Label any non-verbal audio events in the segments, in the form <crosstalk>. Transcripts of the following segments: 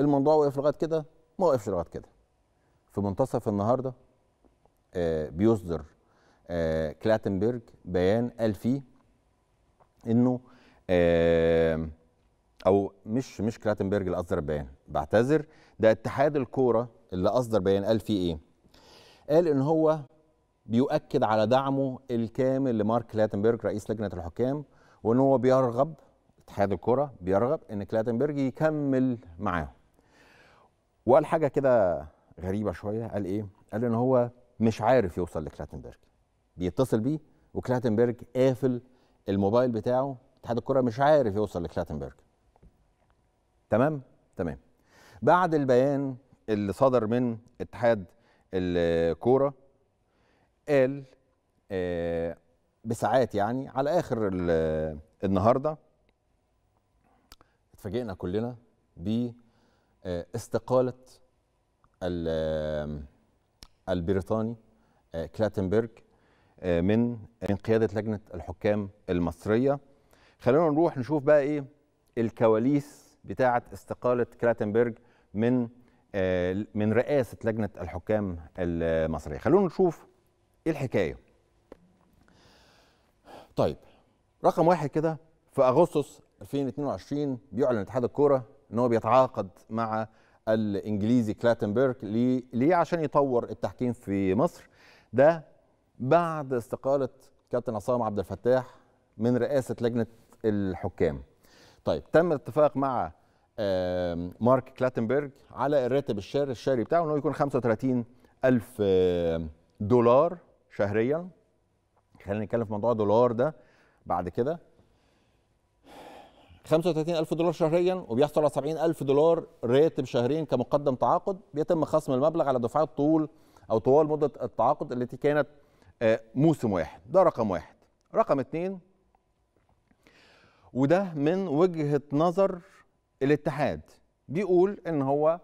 الموضوع وقف لغايه كده ما وقفش لغايه كده في منتصف النهارده آه، بيصدر آه، كلاتنبرج بيان قال فيه انه آه، او مش مش كلاتنبرج اللي اصدر البيان بعتذر ده اتحاد الكوره اللي اصدر بيان قال فيه ايه قال ان هو بيؤكد على دعمه الكامل لمارك كلاتنبرج رئيس لجنه الحكام وان هو بيرغب اتحاد الكره بيرغب ان كلاتنبرج يكمل معاهم وقال حاجه كده غريبه شويه قال ايه؟ قال ان هو مش عارف يوصل لكلاتنبرج بيتصل بيه وكلاتنبرج قافل الموبايل بتاعه اتحاد الكره مش عارف يوصل لكلاتنبرج تمام تمام بعد البيان اللي صدر من اتحاد الكوره قال آه، بساعات يعني على اخر النهارده اتفاجئنا كلنا ب آه، استقالة البريطاني آه، كلاتنبرج آه، من من قيادة لجنة الحكام المصرية خلونا نروح نشوف بقى ايه الكواليس بتاعة استقالة كلاتنبرج من من رئاسة لجنة الحكام المصرية خلونا نشوف ايه الحكاية طيب رقم واحد كده في اغسطس 2022 بيعلن اتحاد الكوره ان هو بيتعاقد مع الانجليزي كلاتنبرغ ليه, عشان يطور التحكيم في مصر ده بعد استقاله كابتن عصام عبد الفتاح من رئاسه لجنه الحكام طيب تم الاتفاق مع آه، مارك كلاتنبرغ على الراتب الشهري الشهري بتاعه ان هو يكون 35 ألف آه، دولار شهريا خلينا نتكلم في موضوع الدولار ده بعد كده 35000 دولار شهريا وبيحصل على 70000 دولار راتب شهريا كمقدم تعاقد بيتم خصم المبلغ على دفعات طول او طوال مده التعاقد التي كانت آه، موسم واحد ده رقم واحد رقم اتنين وده من وجهه نظر الاتحاد بيقول ان هو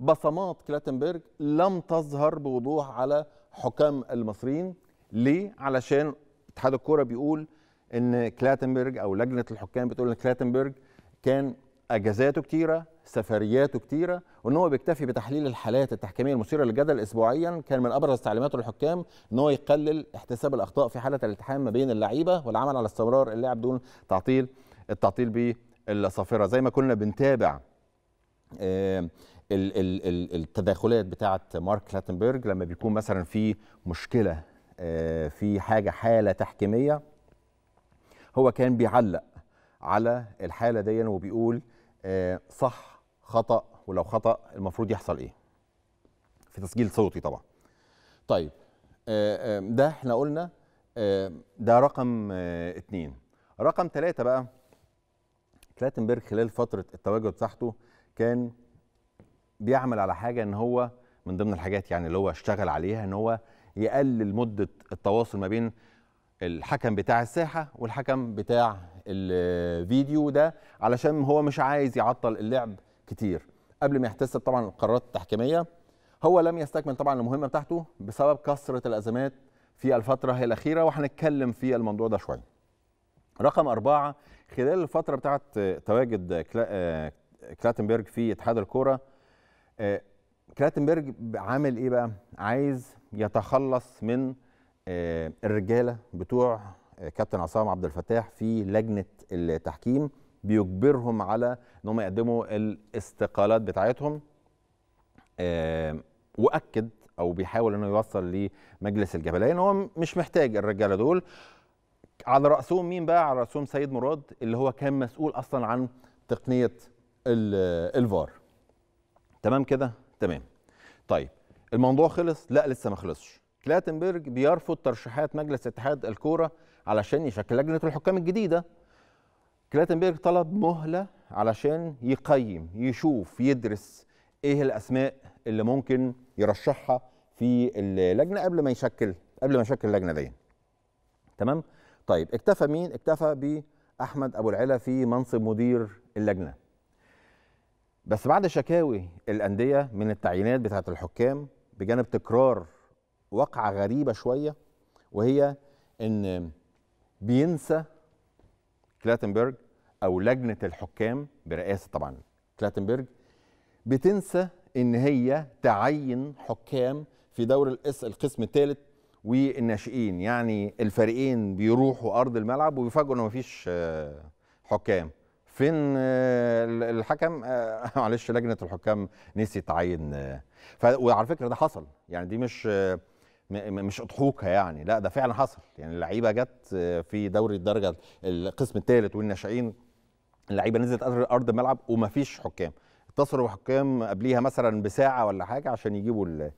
بصمات كلاتنبرج لم تظهر بوضوح على حكام المصريين ليه علشان اتحاد الكوره بيقول ان كلاتنبرج او لجنه الحكام بتقول ان كلاتنبرج كان اجازاته كتيره سفرياته كتيره وان هو بيكتفي بتحليل الحالات التحكيميه المثيره للجدل اسبوعيا كان من ابرز تعليماته للحكام ان هو يقلل احتساب الاخطاء في حاله الالتحام ما بين اللعيبه والعمل على استمرار اللعب دون تعطيل التعطيل بالصافره زي ما كنا بنتابع التداخلات بتاعه مارك كلاتنبرج لما بيكون مثلا في مشكله آه، في حاجه حاله تحكيميه هو كان بيعلق على الحاله دي وبيقول آه، صح خطا ولو خطا المفروض يحصل ايه في تسجيل صوتي طبعا طيب آه، آه، ده احنا قلنا ده رقم اتنين رقم ثلاثة بقى كلاتنبرج خلال فترة التواجد بتاعته كان بيعمل على حاجة ان هو من ضمن الحاجات يعني اللي هو اشتغل عليها ان هو يقلل مدة التواصل ما بين الحكم بتاع الساحه والحكم بتاع الفيديو ده علشان هو مش عايز يعطل اللعب كتير قبل ما يحتسب طبعا القرارات التحكيميه هو لم يستكمل طبعا المهمه بتاعته بسبب كثره الازمات في الفتره الاخيره وهنتكلم في الموضوع ده شويه رقم أربعة خلال الفترة بتاعت تواجد آه، كلاتنبرج في اتحاد الكورة آه، كلاتنبرج عامل إيه بقى؟ عايز يتخلص من آه، الرجاله بتوع آه، كابتن عصام عبد الفتاح في لجنه التحكيم بيجبرهم على ان هم يقدموا الاستقالات بتاعتهم آه، واكد او بيحاول انه يوصل لمجلس الجبليه ان هو مش محتاج الرجاله دول على راسهم مين بقى على راسهم سيد مراد اللي هو كان مسؤول اصلا عن تقنيه الفار تمام كده تمام طيب الموضوع خلص لا لسه ما خلصش كلاتنبرج بيرفض ترشيحات مجلس اتحاد الكوره علشان يشكل لجنه الحكام الجديده كلاتنبرج طلب مهله علشان يقيم يشوف يدرس ايه الاسماء اللي ممكن يرشحها في اللجنه قبل ما يشكل قبل ما يشكل اللجنه دي تمام طيب اكتفى مين اكتفى باحمد ابو العلا في منصب مدير اللجنه بس بعد شكاوي الانديه من التعيينات بتاعه الحكام بجانب تكرار واقعة غريبة شوية وهي ان بينسى كلاتنبرج او لجنة الحكام برئاسة طبعا كلاتنبرج بتنسى ان هي تعين حكام في دور القسم الثالث والناشئين يعني الفريقين بيروحوا ارض الملعب وبيفاجئوا انه مفيش آه، حكام فين آه، الحكم آه، <laughs> معلش لجنه الحكام نسي تعين وعلى فكره ده حصل يعني دي مش مش اضحوكه يعني لا ده فعلا حصل يعني اللعيبه جت آه، في دوري الدرجه القسم الثالث والناشئين اللعيبه نزلت ارض الملعب ومفيش حكام اتصلوا بحكام قبليها مثلا بساعه ولا حاجه عشان يجيبوا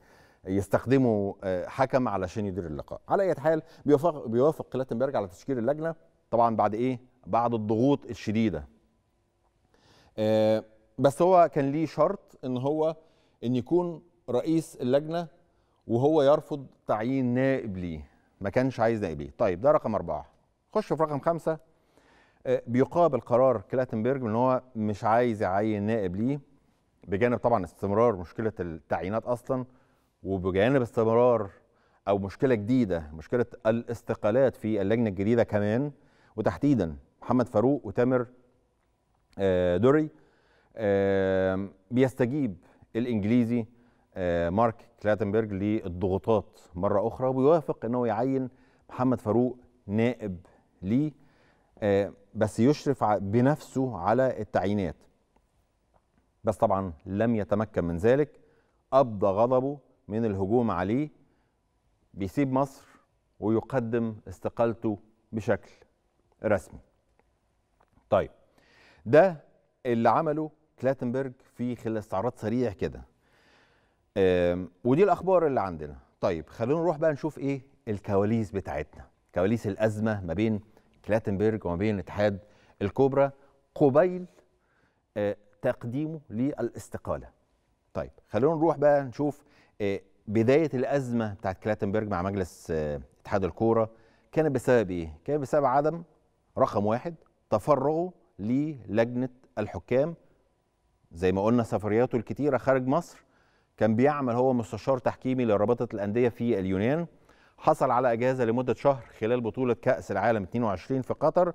يستخدموا آه، حكم علشان يدير اللقاء على اي حال بيوافق بيوافق كلاتنبرج على تشكيل اللجنه طبعا بعد ايه بعد الضغوط الشديده آه، بس هو كان ليه شرط ان هو ان يكون رئيس اللجنه وهو يرفض تعيين نائب ليه ما كانش عايز نائب ليه طيب ده رقم أربعة خش في رقم خمسة آه، بيقابل قرار كلاتنبرج ان هو مش عايز يعين نائب ليه بجانب طبعا استمرار مشكله التعيينات اصلا وبجانب استمرار او مشكله جديده مشكله الاستقالات في اللجنه الجديده كمان وتحديدا محمد فاروق وتامر آه، دوري بيستجيب الانجليزي آه، مارك كلاتنبرج للضغوطات مره اخرى ويوافق انه يعين محمد فاروق نائب ليه آه، بس يشرف بنفسه على التعيينات بس طبعا لم يتمكن من ذلك ابدى غضبه من الهجوم عليه بيسيب مصر ويقدم استقالته بشكل رسمي طيب ده اللي عمله كلاتنبرج في خلال استعراض سريع كده ودي الاخبار اللي عندنا طيب خلونا نروح بقى نشوف ايه الكواليس بتاعتنا كواليس الازمه ما بين كلاتنبرج وما بين اتحاد الكوبرا قبيل آه، تقديمه للاستقاله طيب خلونا نروح بقى نشوف آه، بدايه الازمه بتاعت كلاتنبرج مع مجلس آه، اتحاد الكوره كان بسبب ايه كان بسبب عدم رقم واحد تفرغه للجنه الحكام زي ما قلنا سفرياته الكتيره خارج مصر كان بيعمل هو مستشار تحكيمي لرابطه الانديه في اليونان حصل على اجازه لمده شهر خلال بطوله كاس العالم 22 في قطر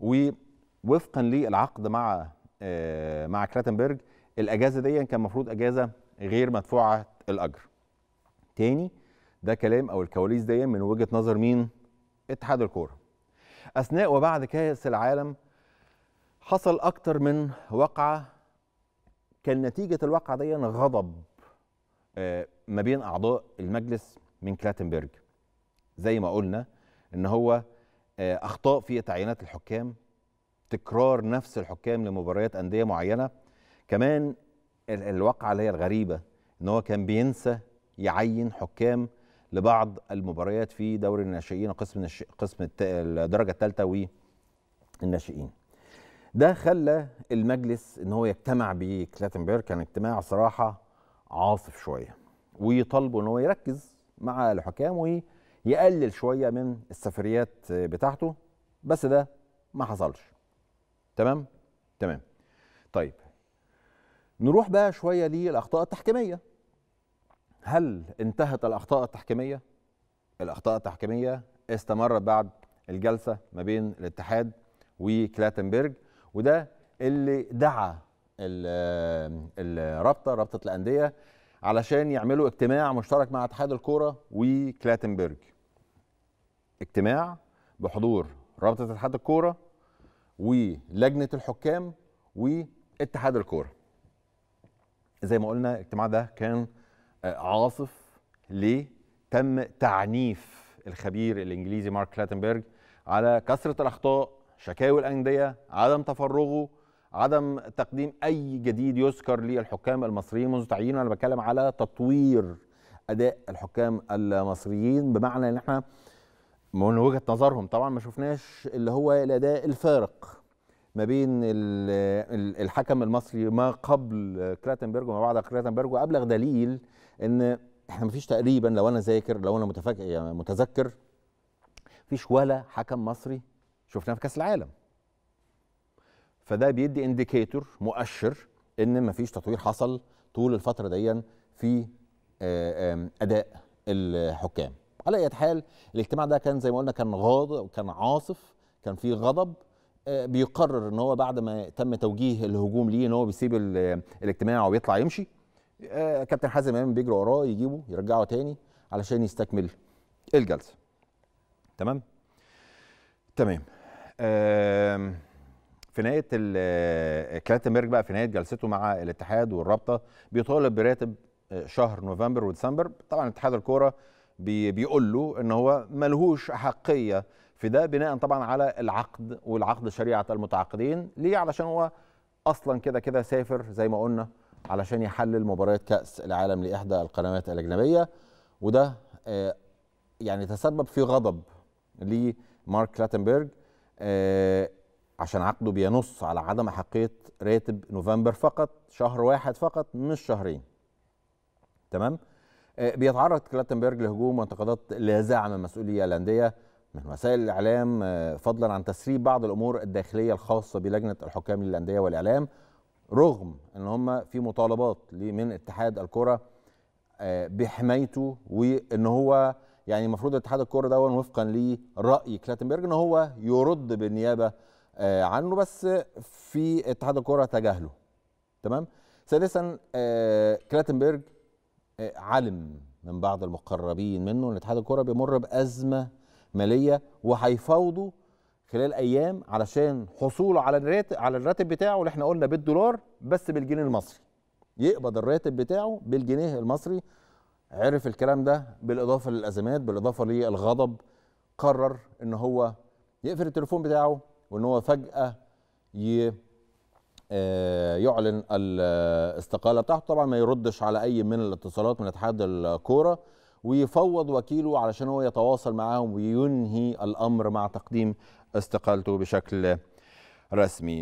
ووفقا للعقد مع آه، مع كراتنبرج الاجازه دي كان المفروض اجازه غير مدفوعه الاجر تاني ده كلام او الكواليس دي من وجهه نظر مين اتحاد الكوره اثناء وبعد كاس العالم حصل اكتر من وقعه كان نتيجه الواقعه دي غضب آه، ما بين اعضاء المجلس من كلاتنبرج زي ما قلنا ان هو آه، اخطاء في تعيينات الحكام تكرار نفس الحكام لمباريات انديه معينه كمان الواقعه اللي هي الغريبه ان هو كان بينسى يعين حكام لبعض المباريات في دوري الناشئين قسم قسم الدرجه الثالثه والناشئين ده خلى المجلس ان هو يجتمع بكلاتنبرج كان اجتماع صراحه عاصف شويه ويطالبوا ان هو يركز مع الحكام ويقلل شويه من السفريات بتاعته بس ده ما حصلش تمام تمام طيب نروح بقى شويه للاخطاء التحكيميه هل انتهت الاخطاء التحكيميه الاخطاء التحكيميه استمرت بعد الجلسه ما بين الاتحاد وكلاتنبرج وده اللي دعا الرابطه رابطه الانديه علشان يعملوا اجتماع مشترك مع اتحاد الكوره وكلاتنبرج اجتماع بحضور رابطه اتحاد الكوره ولجنه الحكام واتحاد الكوره زي ما قلنا الاجتماع ده كان آه، عاصف ليه تم تعنيف الخبير الانجليزي مارك كلاتنبرج على كثره الاخطاء شكاوي الانديه عدم تفرغه عدم تقديم اي جديد يذكر للحكام المصريين منذ تعيينه انا بتكلم على تطوير اداء الحكام المصريين بمعنى ان احنا من وجهه نظرهم طبعا ما شفناش اللي هو الاداء الفارق ما بين الحكم المصري ما قبل كراتنبرج وما بعد كراتنبرج وابلغ دليل ان احنا ما فيش تقريبا لو انا ذاكر لو انا متفاجئ يعني متذكر فيش ولا حكم مصري شفناه في كاس العالم فده بيدي انديكيتور مؤشر ان مفيش تطوير حصل طول الفتره دي في آه، اداء الحكام على اي حال الاجتماع ده كان زي ما قلنا كان غاضب كان عاصف كان في غضب آه، بيقرر ان هو بعد ما تم توجيه الهجوم ليه ان هو بيسيب آه، الاجتماع وبيطلع يمشي كابتن حازم امام بيجري وراه يجيبه يرجعه تاني علشان يستكمل الجلسه تمام تمام في نهايه آه، كلاتنبرج بقى في نهايه جلسته مع الاتحاد والرابطه بيطالب براتب آه، شهر نوفمبر وديسمبر طبعا اتحاد الكوره بيقول له ان هو ملهوش احقيه في ده بناء طبعا على العقد والعقد شريعه المتعاقدين ليه علشان هو اصلا كده كده سافر زي ما قلنا علشان يحلل مباريات كاس العالم لاحدى القنوات الاجنبيه وده آه، يعني تسبب في غضب لمارك كلاتنبرج عشان عقده بينص على عدم أحقية راتب نوفمبر فقط شهر واحد فقط مش شهرين تمام آه، بيتعرض كلاتنبرج لهجوم وانتقادات لاذعه من مسؤولي الانديه من وسائل الاعلام آه، فضلا عن تسريب بعض الامور الداخليه الخاصه بلجنه الحكام للانديه والاعلام رغم ان هم في مطالبات من اتحاد الكره آه، بحمايته وان هو يعني المفروض اتحاد الكره ده وفقا لراي كلاتنبرج ان هو يرد بالنيابه آه، عنه بس في اتحاد الكره تجاهله تمام سادسا آه، كلاتنبرج آه، علم من بعض المقربين منه ان اتحاد الكره بيمر بازمه ماليه وهيفاوضوا خلال ايام علشان حصوله على الراتب على الراتب بتاعه اللي احنا قلنا بالدولار بس بالجنيه المصري يقبض الراتب بتاعه بالجنيه المصري عرف الكلام ده بالاضافه للازمات بالاضافه للغضب قرر ان هو يقفل التليفون بتاعه وان هو فجاه ي آه، يعلن الاستقاله بتاعته طبعا ما يردش على اي من الاتصالات من اتحاد الكوره ويفوض وكيله علشان هو يتواصل معاهم وينهي الامر مع تقديم استقالته بشكل رسمي